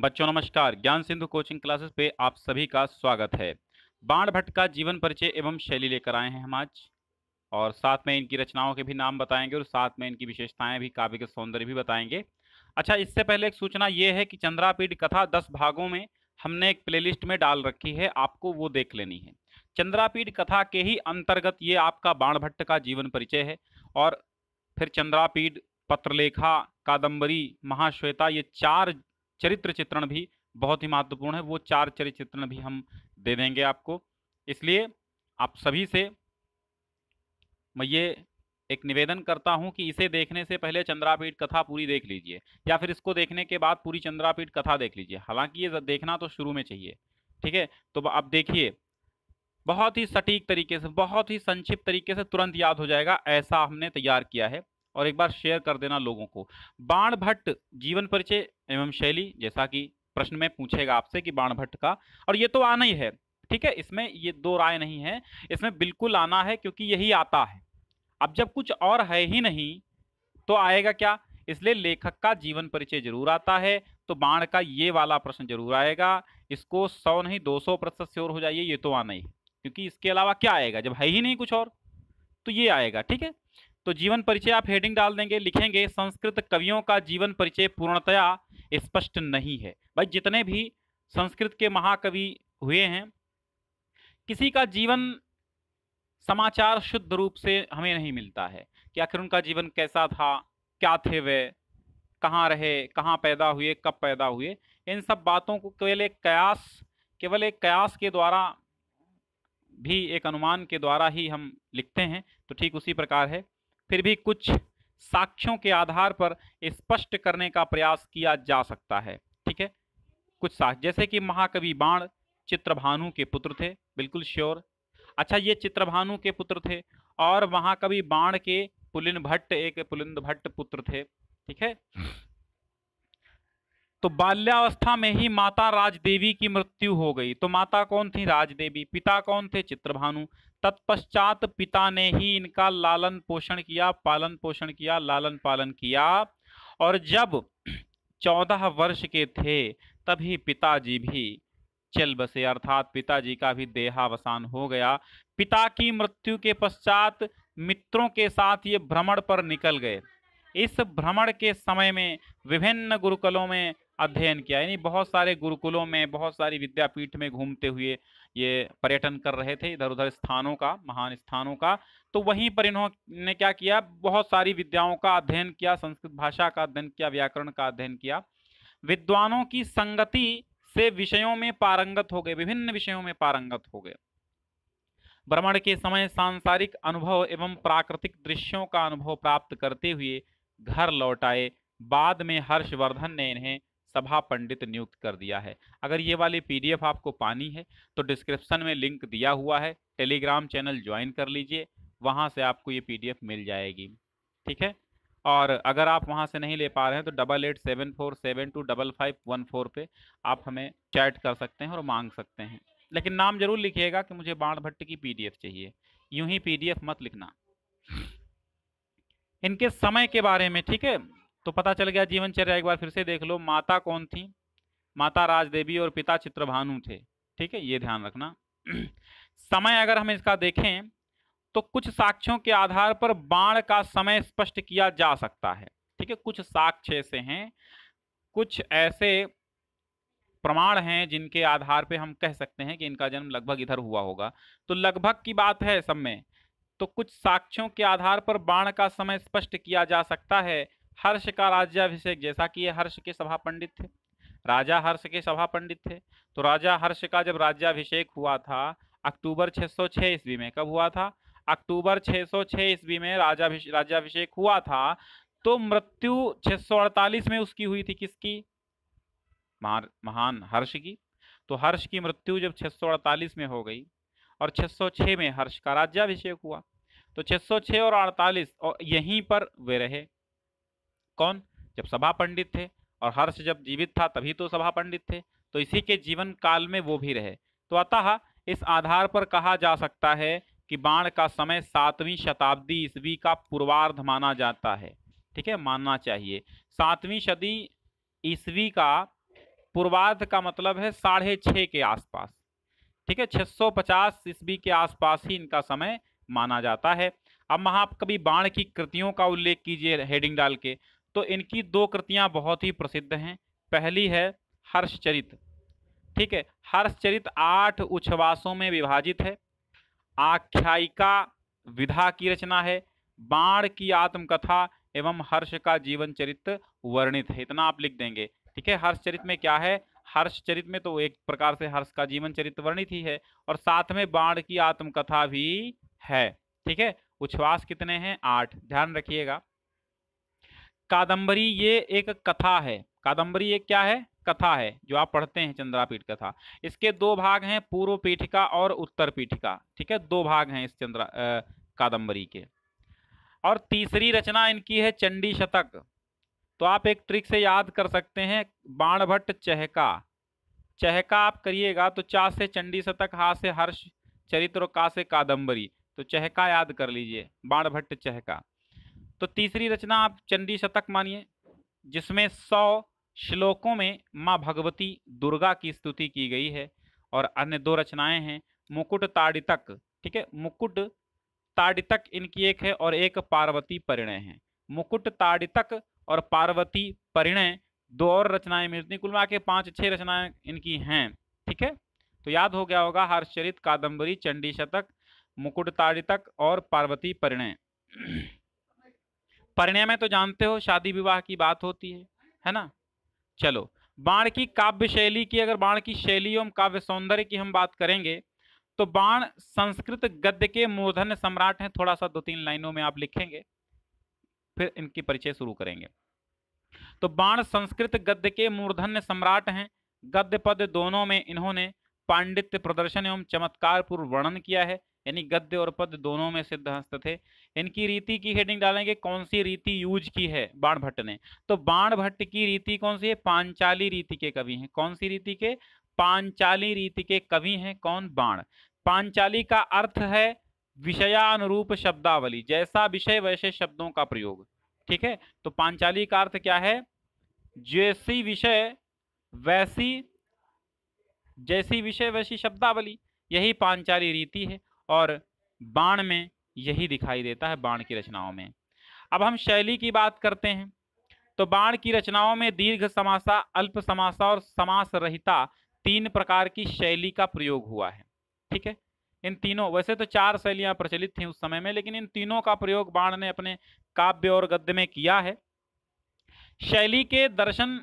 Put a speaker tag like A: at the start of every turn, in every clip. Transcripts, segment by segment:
A: बच्चों नमस्कार ज्ञान सिंधु कोचिंग क्लासेस पे आप सभी का स्वागत है बाण भट्ट का जीवन परिचय एवं शैली लेकर आए हैं हम आज और साथ में इनकी रचनाओं के भी नाम बताएंगे और साथ में इनकी विशेषताएं भी काव्य के सौंदर्य भी बताएंगे अच्छा इससे पहले एक सूचना ये है कि चंद्रापीठ कथा दस भागों में हमने एक प्ले में डाल रखी है आपको वो देख लेनी है चंद्रापीठ कथा के ही अंतर्गत ये आपका बाण भट्ट का जीवन परिचय है और फिर चंद्रापीठ पत्रलेखा कादम्बरी महाश्वेता ये चार चरित्र चित्रण भी बहुत ही महत्वपूर्ण है वो चार चरित्र चित्रण भी हम दे देंगे आपको इसलिए आप सभी से मैं ये एक निवेदन करता हूं कि इसे देखने से पहले चंद्रापीठ कथा पूरी देख लीजिए या फिर इसको देखने के बाद पूरी चंद्रापीठ कथा देख लीजिए हालांकि ये देखना तो शुरू में चाहिए ठीक है तो आप देखिए बहुत ही सटीक तरीके से बहुत ही संक्षिप्त तरीके से तुरंत याद हो जाएगा ऐसा हमने तैयार किया है और एक बार शेयर कर देना लोगों को बाण भट्ट जीवन परिचय एवं शैली जैसा कि प्रश्न में पूछेगा आपसे कि बाण भट्ट का और ये तो आना ही है ठीक है इसमें ये दो राय नहीं है इसमें बिल्कुल आना है क्योंकि यही आता है अब जब कुछ और है ही नहीं तो आएगा क्या इसलिए लेखक का जीवन परिचय जरूर आता है तो बाण का ये वाला प्रश्न जरूर आएगा इसको सौ नहीं दो सौ प्रतिशत श्योर हो जाइए ये तो आना ही क्योंकि इसके अलावा क्या आएगा जब है ही नहीं कुछ और तो ये आएगा ठीक है तो जीवन परिचय आप हेडिंग डाल देंगे लिखेंगे संस्कृत कवियों का जीवन परिचय पूर्णतया स्पष्ट नहीं है भाई जितने भी संस्कृत के महाकवि हुए हैं किसी का जीवन समाचार शुद्ध रूप से हमें नहीं मिलता है कि आखिर उनका जीवन कैसा था क्या थे वे कहाँ रहे कहाँ पैदा हुए कब पैदा हुए इन सब बातों को केवल एक कयास केवल एक कयास के द्वारा भी एक अनुमान के द्वारा ही हम लिखते हैं तो ठीक उसी प्रकार है फिर भी कुछ साक्ष्यों के आधार पर स्पष्ट करने का प्रयास किया जा सकता है ठीक है कुछ साक्ष जैसे कि महाकवि बाण चित्रभानु के पुत्र थे बिल्कुल श्योर अच्छा ये चित्रभानु के पुत्र थे और महाकवि बाण के पुलिन भट्ट एक पुलिंद भट्ट पुत्र थे ठीक है तो बाल्यावस्था में ही माता राजदेवी की मृत्यु हो गई तो माता कौन थी राजदेवी पिता कौन थे चित्रभानु तत्पश्चात पिता ने ही इनका लालन पोषण किया पालन पोषण किया लालन पालन किया और जब चौदह वर्ष के थे तभी पिताजी भी चल बसे अर्थात पिताजी का भी देहावसान हो गया पिता की मृत्यु के पश्चात मित्रों के साथ ये भ्रमण पर निकल गए इस भ्रमण के समय में विभिन्न गुरुकुलों में अध्ययन किया यानी बहुत सारे गुरुकुलों में बहुत सारी विद्यापीठ में घूमते हुए ये पर्यटन कर रहे थे इधर उधर स्थानों का महान स्थानों का तो वहीं पर इन्होंने क्या किया बहुत सारी विद्याओं का अध्ययन किया संस्कृत भाषा का अध्ययन किया व्याकरण का अध्ययन किया विद्वानों की संगति से विषयों में पारंगत हो गए विभिन्न विषयों में पारंगत हो गए भ्रमण के समय सांसारिक अनुभव एवं प्राकृतिक दृश्यों का अनुभव प्राप्त करते हुए घर लौट आए बाद में हर्षवर्धन ने इन्हें सभा पंडित नियुक्त कर दिया है अगर ये वाली पीडीएफ आपको पानी है तो डिस्क्रिप्शन में लिंक दिया हुआ है टेलीग्राम चैनल ज्वाइन कर लीजिए वहाँ से आपको ये पी मिल जाएगी ठीक है और अगर आप वहाँ से नहीं ले पा रहे हैं तो double eight seven four seven two double five one four पर आप हमें चैट कर सकते हैं और मांग सकते हैं लेकिन नाम जरूर लिखिएगा कि मुझे बाण भट्ट की पीडीएफ चाहिए यूं ही पीडीएफ मत लिखना इनके समय के बारे में ठीक है तो पता चल गया जीवनचर्या एक बार फिर से देख लो माता कौन थी माता राजदेवी और पिता चित्रभानु थे ठीक है ये ध्यान रखना समय अगर हम इसका देखें तो कुछ साक्ष्यों के आधार पर बाण का समय स्पष्ट किया जा सकता है ठीक है कुछ साक्ष्य ऐसे हैं कुछ ऐसे प्रमाण हैं जिनके आधार पे हम कह सकते हैं कि इनका जन्म लगभग इधर हुआ होगा तो लगभग की बात है सब में तो कुछ साक्ष्यों के आधार पर बाण का समय स्पष्ट किया जा सकता है हर्ष का राज्याभिषेक जैसा कि ये हर्ष के सभा पंडित थे राजा हर्ष के सभा पंडित थे तो राजा हर्ष का जब राज्याभिषेक हुआ था अक्टूबर 606 सौ ईस्वी में कब हुआ था अक्टूबर 606 सौ ईस्वी में राजा राज्याभिषेक हुआ था तो मृत्यु 648 में उसकी हुई थी किसकी महान हर्ष की तो हर्ष की मृत्यु जब 648 में हो गई और 606 में हर्ष का राज्याभिषेक हुआ तो 606 और 48 और यहीं पर वे रहे कौन जब सभा पंडित थे और हर्ष जब जीवित था तभी तो सभा पंडित थे तो इसी के जीवन काल में वो भी रहे तो अतः इस आधार पर कहा जा सकता है कि बाण का समय सातवीं शताब्दी ईस्वी का पूर्वार्ध माना जाता है ठीक है मानना चाहिए सातवीं सदी ईस्वी का पूर्वार्ध का मतलब है साढ़े छः के आसपास ठीक है 650 ईस्वी के आसपास ही इनका समय माना जाता है अब महाकवि बाण की कृतियों का उल्लेख कीजिए हेडिंग डाल के तो इनकी दो कृतियाँ बहुत ही प्रसिद्ध हैं पहली है हर्षचरित ठीक है हर्षचरित आठ उच्छवासों में विभाजित है आख्यायिका विधा की रचना है बाण की आत्मकथा एवं हर्ष का जीवन चरित्र वर्णित है इतना आप लिख देंगे ठीक है हर्षचरित में क्या है हर्षचरित में तो एक प्रकार से हर्ष का जीवन चरित्र वर्णित ही है और साथ में बाण की आत्मकथा भी है ठीक है उच्छ्वास कितने हैं आठ ध्यान रखिएगा कादंबरी ये एक कथा है कादम्बरी ये क्या है कथा है जो आप पढ़ते हैं चंद्रापीठ कथा इसके दो भाग हैं पूर्व पीठिका और उत्तर पीठिका ठीक है दो भाग हैं इस चंद्रा कादंबरी के और तीसरी रचना इनकी है चंडी शतक तो आप एक ट्रिक से याद कर सकते हैं बाण भट्ट चहका चहका आप करिएगा तो चा से चंडी शतक हा से हर्ष चरित्र का से कादम्बरी तो चहका याद कर लीजिए बाण भट्ट चहका तो तीसरी रचना आप चंडी शतक मानिए जिसमें सौ श्लोकों में माँ भगवती दुर्गा की स्तुति की गई है और अन्य दो रचनाएं हैं मुकुट ताड़ितक ठीक है मुकुट ताड़ितक इनकी एक है और एक पार्वती परिणय है मुकुट ताड़ितक और पार्वती परिणय दो और रचनाएं मिलती कुल मिला के पाँच छः रचनाएं इनकी हैं ठीक है तो याद हो गया होगा हर्षचरित कादम्बरी चंडी शतक मुकुट ताड़ितक और पार्वती परिणय परिणय में तो जानते हो शादी विवाह की बात होती है है ना चलो बाण की काव्य शैली की अगर बाण की शैली एवं काव्य सौंदर्य की हम बात करेंगे तो बाण संस्कृत गद्य के मूर्धन्य सम्राट हैं थोड़ा सा दो तीन लाइनों में आप लिखेंगे फिर इनकी परिचय शुरू करेंगे तो बाण संस्कृत गद्य के मूर्धन्य सम्राट हैं गद्य पद दोनों में इन्होंने पांडित्य प्रदर्शन एवं चमत्कार पूर्व वर्णन किया है यानी गद्य और पद दोनों में सिद्ध हस्त थे इनकी रीति की हेडिंग डालेंगे कौन सी रीति यूज की है बाण भट्ट ने तो बाण भट्ट की रीति कौन सी है पांचाली रीति के कवि हैं कौन सी रीति के पांचाली रीति के कवि हैं कौन बाण पांचाली का अर्थ है विषयानुरूप शब्दावली जैसा विषय वैसे शब्दों का प्रयोग ठीक है तो पांचाली का अर्थ क्या है जैसी विषय वैसी जैसी विषय वैसी शब्दावली यही पांचाली रीति है और बाण में यही दिखाई देता है बाण की रचनाओं में अब हम शैली की बात करते हैं तो बाण की रचनाओं में दीर्घ समासा अल्प समासा और समास रहिता तीन प्रकार की शैली का प्रयोग हुआ है ठीक है इन तीनों वैसे तो चार शैलियां प्रचलित थीं उस समय में लेकिन इन तीनों का प्रयोग बाण ने अपने काव्य और गद्य में किया है शैली के दर्शन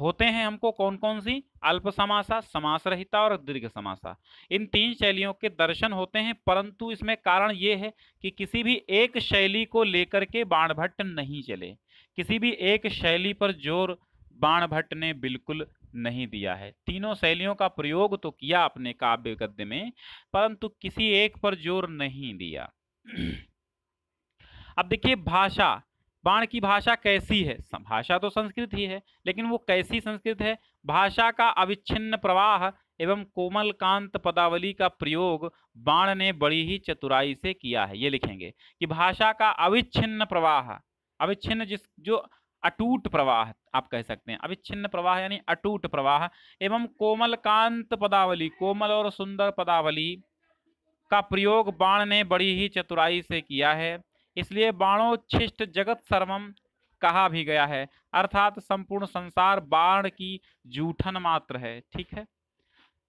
A: होते हैं हमको कौन कौन सी अल्प समासा समास रहिता और दीर्घ समासा इन तीन शैलियों के दर्शन होते हैं परंतु इसमें कारण ये है कि किसी भी एक शैली को लेकर के बाणभट्ट नहीं चले किसी भी एक शैली पर जोर बाणभट्ट ने बिल्कुल नहीं दिया है तीनों शैलियों का प्रयोग तो किया अपने काव्य गद्य में परंतु किसी एक पर जोर नहीं दिया अब देखिए भाषा बाण की भाषा कैसी है भाषा तो संस्कृत ही है लेकिन वो कैसी संस्कृत है भाषा का अविच्छिन्न प्रवाह एवं कोमल कांत पदावली का प्रयोग बाण ने बड़ी ही चतुराई से किया है ये लिखेंगे कि भाषा का अविच्छिन्न प्रवाह अविच्छिन्न जिस जो अटूट प्रवाह आप कह सकते हैं अविच्छिन्न प्रवाह यानी अटूट प्रवाह एवं कोमल कांत पदावली कोमल और सुंदर पदावली का प्रयोग बाण ने बड़ी ही चतुराई से किया है इसलिए बाणोच्छिष्ट जगत सर्वम कहा भी गया है अर्थात संपूर्ण संसार बाण की जूठन मात्र है ठीक है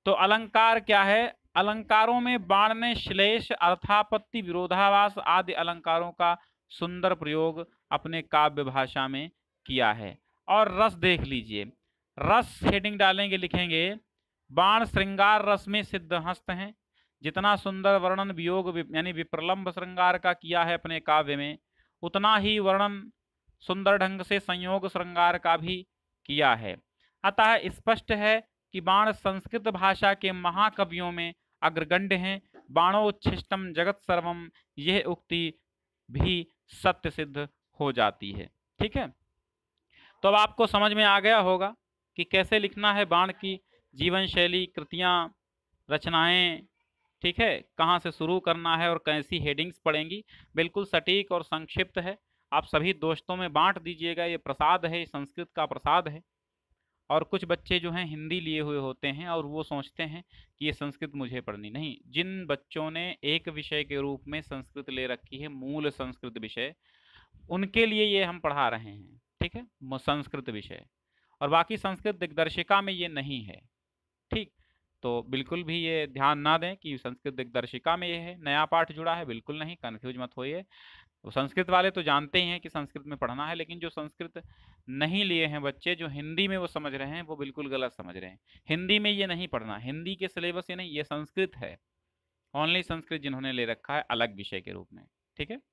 A: तो अलंकार क्या है अलंकारों में बाण ने श्लेष अर्थापत्ति विरोधावास आदि अलंकारों का सुंदर प्रयोग अपने काव्य भाषा में किया है और रस देख लीजिए रस हेडिंग डालेंगे लिखेंगे बाण श्रृंगार रस में सिद्ध हस्त हैं जितना सुंदर वर्णन वियोग यानी विप्रलम्ब श्रृंगार का किया है अपने काव्य में उतना ही वर्णन सुंदर ढंग से संयोग श्रृंगार का भी किया है अतः स्पष्ट है कि बाण संस्कृत भाषा के महाकवियों में अग्रगण्य हैं बाणोच्छिष्टम जगत सर्वम यह उक्ति भी सत्य सिद्ध हो जाती है ठीक है तो अब आपको समझ में आ गया होगा कि कैसे लिखना है बाण की जीवन शैली कृतियाँ रचनाएँ ठीक है कहाँ से शुरू करना है और कैसी हेडिंग्स पड़ेंगी बिल्कुल सटीक और संक्षिप्त है आप सभी दोस्तों में बांट दीजिएगा ये प्रसाद है ये संस्कृत का प्रसाद है और कुछ बच्चे जो हैं हिंदी लिए हुए होते हैं और वो सोचते हैं कि ये संस्कृत मुझे पढ़नी नहीं जिन बच्चों ने एक विषय के रूप में संस्कृत ले रखी है मूल संस्कृत विषय उनके लिए ये हम पढ़ा रहे हैं ठीक है संस्कृत विषय और बाकी संस्कृत दिग्दर्शिका में ये नहीं है ठीक तो बिल्कुल भी ये ध्यान ना दें कि संस्कृत दिग्दर्शिका में ये है नया पाठ जुड़ा है बिल्कुल नहीं कन्फ्यूज मत होइए तो संस्कृत वाले तो जानते ही हैं कि संस्कृत में पढ़ना है लेकिन जो संस्कृत नहीं लिए हैं बच्चे जो हिंदी में वो समझ रहे हैं वो बिल्कुल गलत समझ रहे हैं हिंदी में ये नहीं पढ़ना हिंदी के सिलेबस ये नहीं ये संस्कृत है ऑनली संस्कृत जिन्होंने ले रखा है अलग विषय के रूप में ठीक है